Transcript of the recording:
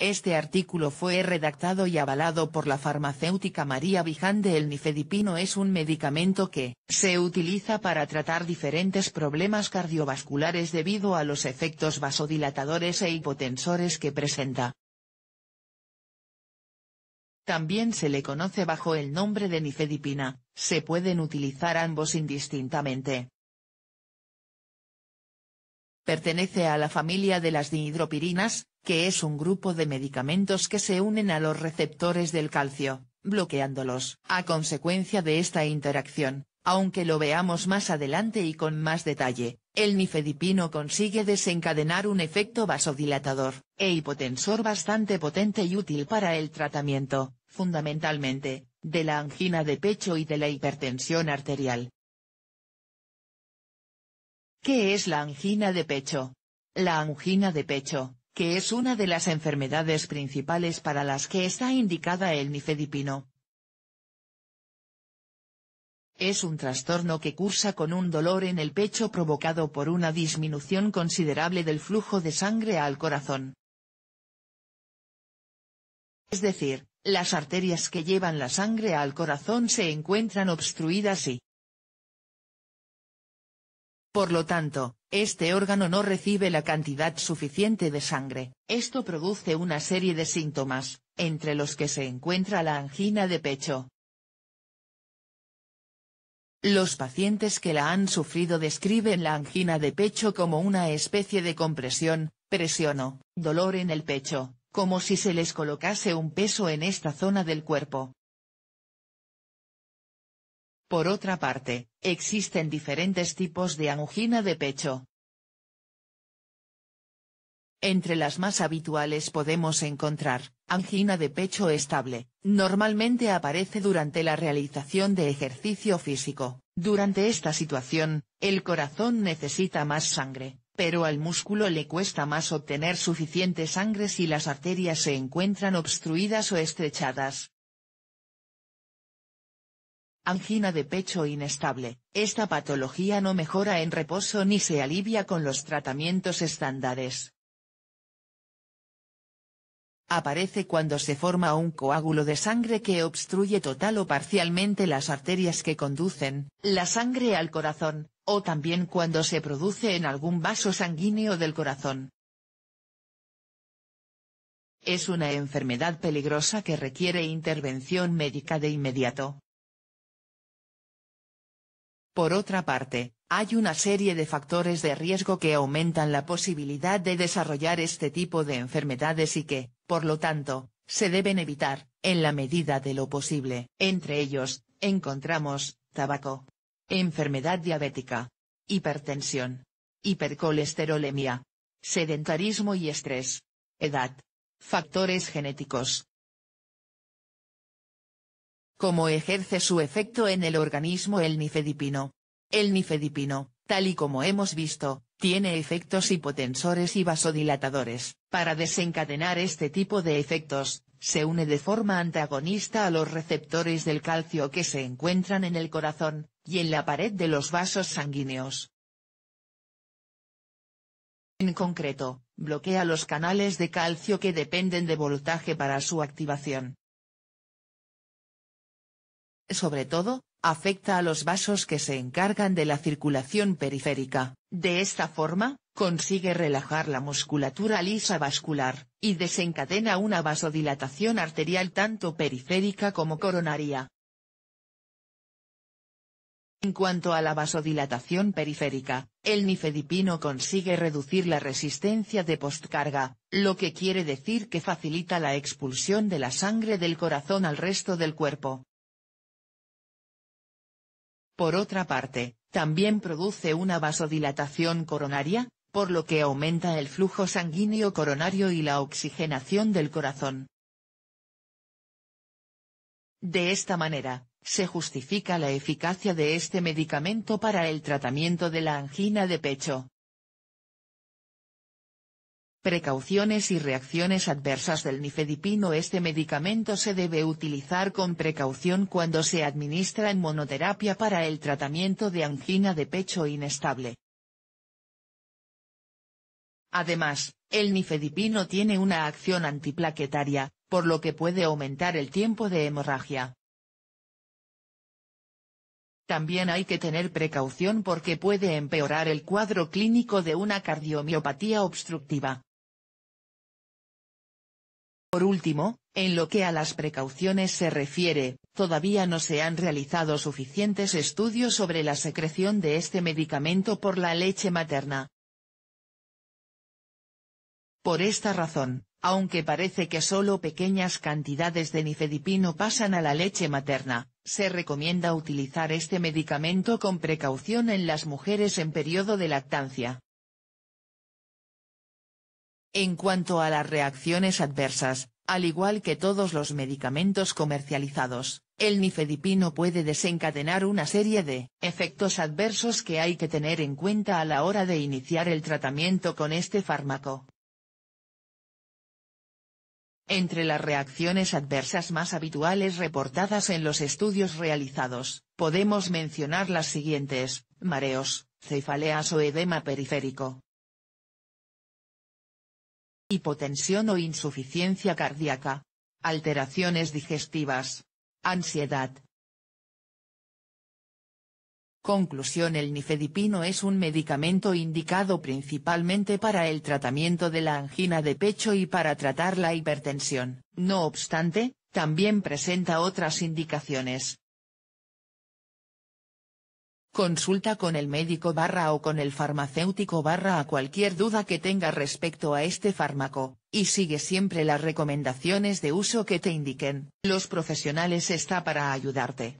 Este artículo fue redactado y avalado por la farmacéutica María Vijande. El nifedipino es un medicamento que se utiliza para tratar diferentes problemas cardiovasculares debido a los efectos vasodilatadores e hipotensores que presenta. También se le conoce bajo el nombre de nifedipina, se pueden utilizar ambos indistintamente. Pertenece a la familia de las dihidropirinas, que es un grupo de medicamentos que se unen a los receptores del calcio, bloqueándolos. A consecuencia de esta interacción, aunque lo veamos más adelante y con más detalle, el nifedipino consigue desencadenar un efecto vasodilatador, e hipotensor bastante potente y útil para el tratamiento, fundamentalmente, de la angina de pecho y de la hipertensión arterial. ¿Qué es la angina de pecho? La angina de pecho, que es una de las enfermedades principales para las que está indicada el nifedipino. Es un trastorno que cursa con un dolor en el pecho provocado por una disminución considerable del flujo de sangre al corazón. Es decir, las arterias que llevan la sangre al corazón se encuentran obstruidas y, por lo tanto, este órgano no recibe la cantidad suficiente de sangre. Esto produce una serie de síntomas, entre los que se encuentra la angina de pecho. Los pacientes que la han sufrido describen la angina de pecho como una especie de compresión, presión o dolor en el pecho, como si se les colocase un peso en esta zona del cuerpo. Por otra parte, existen diferentes tipos de angina de pecho. Entre las más habituales podemos encontrar, angina de pecho estable, normalmente aparece durante la realización de ejercicio físico. Durante esta situación, el corazón necesita más sangre, pero al músculo le cuesta más obtener suficiente sangre si las arterias se encuentran obstruidas o estrechadas. Angina de pecho inestable. Esta patología no mejora en reposo ni se alivia con los tratamientos estándares. Aparece cuando se forma un coágulo de sangre que obstruye total o parcialmente las arterias que conducen la sangre al corazón, o también cuando se produce en algún vaso sanguíneo del corazón. Es una enfermedad peligrosa que requiere intervención médica de inmediato. Por otra parte, hay una serie de factores de riesgo que aumentan la posibilidad de desarrollar este tipo de enfermedades y que, por lo tanto, se deben evitar, en la medida de lo posible. Entre ellos, encontramos, tabaco. Enfermedad diabética. Hipertensión. Hipercolesterolemia. Sedentarismo y estrés. Edad. Factores genéticos cómo ejerce su efecto en el organismo el nifedipino. El nifedipino, tal y como hemos visto, tiene efectos hipotensores y vasodilatadores. Para desencadenar este tipo de efectos, se une de forma antagonista a los receptores del calcio que se encuentran en el corazón, y en la pared de los vasos sanguíneos. En concreto, bloquea los canales de calcio que dependen de voltaje para su activación sobre todo, afecta a los vasos que se encargan de la circulación periférica. De esta forma, consigue relajar la musculatura lisa vascular, y desencadena una vasodilatación arterial tanto periférica como coronaria. En cuanto a la vasodilatación periférica, el nifedipino consigue reducir la resistencia de postcarga, lo que quiere decir que facilita la expulsión de la sangre del corazón al resto del cuerpo. Por otra parte, también produce una vasodilatación coronaria, por lo que aumenta el flujo sanguíneo coronario y la oxigenación del corazón. De esta manera, se justifica la eficacia de este medicamento para el tratamiento de la angina de pecho. Precauciones y reacciones adversas del nifedipino Este medicamento se debe utilizar con precaución cuando se administra en monoterapia para el tratamiento de angina de pecho inestable. Además, el nifedipino tiene una acción antiplaquetaria, por lo que puede aumentar el tiempo de hemorragia. También hay que tener precaución porque puede empeorar el cuadro clínico de una cardiomiopatía obstructiva. Por último, en lo que a las precauciones se refiere, todavía no se han realizado suficientes estudios sobre la secreción de este medicamento por la leche materna. Por esta razón, aunque parece que solo pequeñas cantidades de nifedipino pasan a la leche materna, se recomienda utilizar este medicamento con precaución en las mujeres en periodo de lactancia. En cuanto a las reacciones adversas, al igual que todos los medicamentos comercializados, el nifedipino puede desencadenar una serie de efectos adversos que hay que tener en cuenta a la hora de iniciar el tratamiento con este fármaco. Entre las reacciones adversas más habituales reportadas en los estudios realizados, podemos mencionar las siguientes, mareos, cefaleas o edema periférico, hipotensión o insuficiencia cardíaca, alteraciones digestivas, ansiedad. Conclusión El nifedipino es un medicamento indicado principalmente para el tratamiento de la angina de pecho y para tratar la hipertensión. No obstante, también presenta otras indicaciones, Consulta con el médico barra o con el farmacéutico barra a cualquier duda que tenga respecto a este fármaco, y sigue siempre las recomendaciones de uso que te indiquen. Los profesionales está para ayudarte.